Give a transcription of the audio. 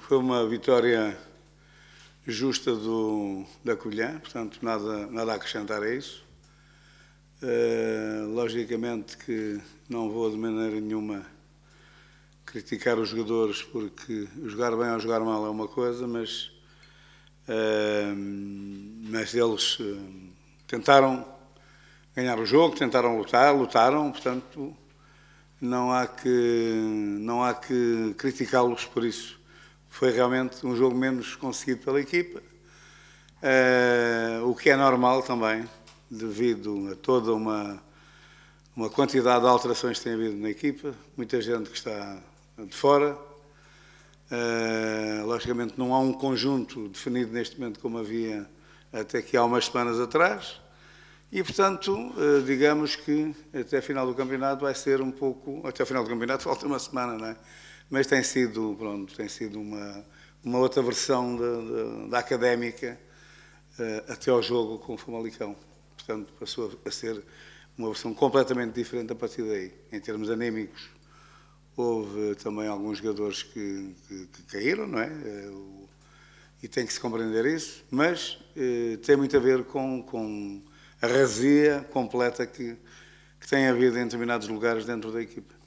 Foi uma vitória justa do, da Colhã, portanto, nada, nada a acrescentar a isso. Uh, logicamente que não vou de maneira nenhuma criticar os jogadores, porque jogar bem ou jogar mal é uma coisa, mas, uh, mas eles uh, tentaram ganhar o jogo, tentaram lutar, lutaram, portanto, não há que, não há que criticá-los por isso foi realmente um jogo menos conseguido pela equipa, uh, o que é normal também, devido a toda uma, uma quantidade de alterações que tem havido na equipa, muita gente que está de fora. Uh, logicamente, não há um conjunto definido neste momento como havia até que há umas semanas atrás. E, portanto, eh, digamos que até a final do campeonato vai ser um pouco. Até a final do campeonato falta uma semana, não é? mas tem sido, pronto, tem sido uma, uma outra versão de, de, da académica uh, até ao jogo com o Famalicão. Portanto, passou a, a ser uma versão completamente diferente a partir daí, em termos anímicos. Houve também alguns jogadores que, que, que caíram, não é? Uh, e tem que se compreender isso, mas uh, tem muito a ver com, com a razia completa que, que tem havido em determinados lugares dentro da equipa.